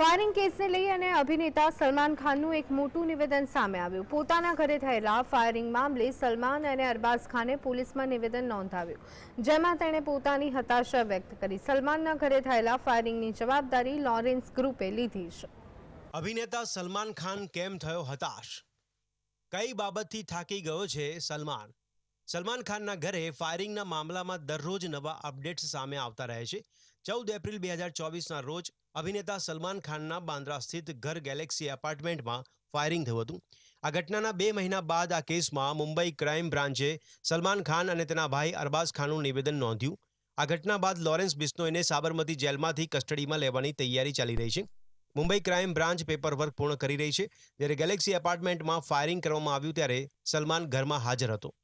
firing કેસને લઈ અને અભિનેતા સલમાન ખાનનું એક મોટું નિવેદન સામે આવ્યું પોતાના ઘરે થયેલા ફાયરિંગ મામલે સલમાન અને અરબાઝ ખાને પોલીસમાં નિવેદન નોંધાવ્યું જેમાં તેણે પોતાની હતાશા વ્યક્ત કરી સલમાનના ઘરે થયેલા ફાયરિંગની જવાબદારી લોરેન્સ ગ્રુપે લીધી છે અભિનેતા સલમાન ખાન કેમ થયો હતાશ કઈ બાબતથી થાકી ગયો છે સલમાન સલમાન ખાનના ઘરે ફાયરિંગના મામલામાં દરરોજ નવા અપડેટ્સ સામે આવતા રહે છે ચૌદ એપ્રિલ બે હજાર ચોવીસના રોજ અભિનેતા સલમાન ખાનના બાંદ્રા સ્થિત ઘર ગેલેક્સી એપાર્ટમેન્ટમાં ફાયરિંગ થયું હતું આ ઘટનાના બે મહિના બાદ આ કેસમાં મુંબઈ ક્રાઇમ બ્રાન્ચે સલમાન ખાન અને તેના ભાઈ અરબાઝ ખાનનું નિવેદન નોંધ્યું આ ઘટના બાદ લોરેન્સ બિસ્નોયને સાબરમતી જેલમાંથી કસ્ટડીમાં લેવાની તૈયારી ચાલી રહી છે Mumbai crime branch paper work પૂર્ણ કરી રહી છે જ્યારે ગેલેક્સી એપાર્ટમેન્ટમાં ફાયરિંગ કરવામાં આવ્યું ત્યારે સલમાન ઘરમાં હાજર હતો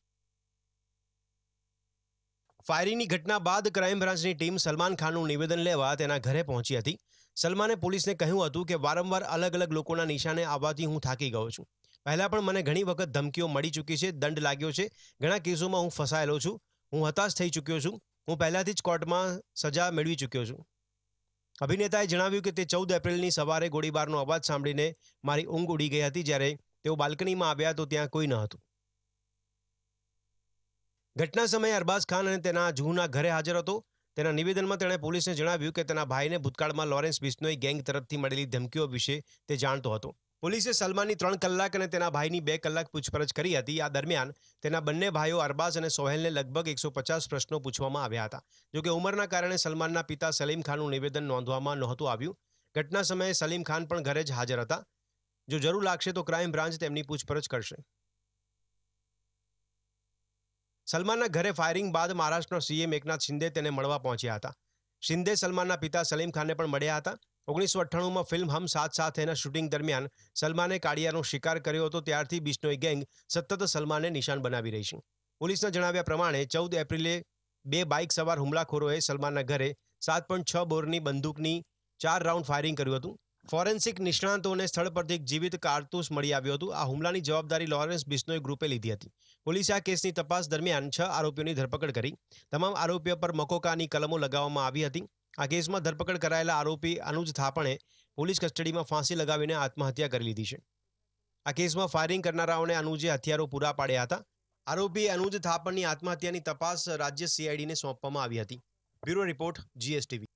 ફાયરિંગની ઘટના બાદ ક્રાઇમ બ્રાન્ચની ટીમ સલમાન ખાનનું નિવેદન લેવા તેના ઘરે પહોંચી હતી સલમાને પોલીસને કહ્યું હતું કે વારંવાર અલગ અલગ લોકોના નિશાને આવવાથી હું થાકી ગયો છું પહેલાં પણ મને ઘણી વખત ધમકીઓ મળી ચૂકી છે દંડ લાગ્યો છે ઘણા કેસોમાં હું ફસાયેલો છું હું હતાશ થઈ ચૂક્યો છું હું પહેલાંથી જ કોર્ટમાં સજા મેળવી ચૂક્યો છું અભિનેતાએ જણાવ્યું કે તે ચૌદ એપ્રિલની સવારે ગોળીબારનો અવાજ સાંભળીને મારી ઊંઘ ઉડી ગઈ હતી જ્યારે તેઓ બાલ્કનીમાં આવ્યા તો ત્યાં કોઈ ન હતું ઘટના સમયે અરબાઝ ખાન અને તેના જૂના ઘરે હાજર હતો તેના નિવેદનમાં તેણે પોલીસને જણાવ્યું કે તેના ભાઈને ભૂતકાળમાં લોરેન્સ બિશ્નોઈ ગેંગ તરફથી મળેલી ધમકીઓ વિશે તે જાણતો હતો પોલીસે સલમાનની ત્રણ કલાક અને તેના ભાઈની બે કલાક પૂછપરછ કરી હતી આ દરમિયાન તેના બંને ભાઈઓ અરબાઝ અને સોહેલને લગભગ એકસો પચાસ પ્રશ્નો પૂછવામાં આવ્યા હતા જોકે ઉંમરના કારણે સલમાનના પિતા સલીમ ખાનનું નિવેદન નોંધવામાં નહોતું આવ્યું ઘટના સમયે સલીમ ખાન પણ ઘરે જ હાજર હતા જો જરૂર લાગશે તો ક્રાઇમ બ્રાન્ચ તેમની પૂછપરછ કરશે સલમાનના ઘરે ફાયરિંગ બાદ મહારાષ્ટ્રનો સીએમ એકનાથ શિંદે તેને મળવા પહોંચ્યા હતા શિંદે સલમાનના પિતા સલીમ ખાનને પણ મળ્યા હતા ઓગણીસો અઠ્ઠાણુંમાં ફિલ્મ હમ સાથ સાથ એના શૂટિંગ દરમિયાન સલમાને કાળિયાનો શિકાર કર્યો હતો ત્યારથી બિશ્નોઈ ગેંગ સતત સલમાનને નિશાન બનાવી રહી છે પોલીસના જણાવ્યા પ્રમાણે ચૌદ એપ્રિલે બે બાઇક સવાર હુમલાખોરોએ સલમાનના ઘરે સાત પોઈન્ટ છ બોરની બંદૂકની ચાર રાઉન્ડ ફાયરિંગ કર્યું હતું ફોરેન્સિક નિષ્ણાંતોને સ્થળ પરથી જીવિત કારતૂસ મળી આવ્યું હતું આ હુમલાની જવાબદારી લોરેન્સ બિસ્નોય ગ્રુપે લીધી હતી પોલીસે આ કેસની તપાસ દરમિયાન છ આરોપીઓની ધરપકડ કરી તમામ આરોપીઓ પર મકોકાની કલમો લગાવવામાં આવી હતી આ કેસમાં ધરપકડ કરાયેલા આરોપી અનુજ થાપણે પોલીસ કસ્ટડીમાં ફાંસી લગાવીને આત્મહત્યા કરી લીધી છે આ કેસમાં ફાયરિંગ કરનારાઓને અનુજે હથિયારો પૂરા પાડ્યા હતા આરોપી અનુજ થાપણની આત્મહત્યાની તપાસ રાજ્ય સીઆઈડીને સોંપવામાં આવી હતી બ્યુરો રિપોર્ટ જીએસટીવી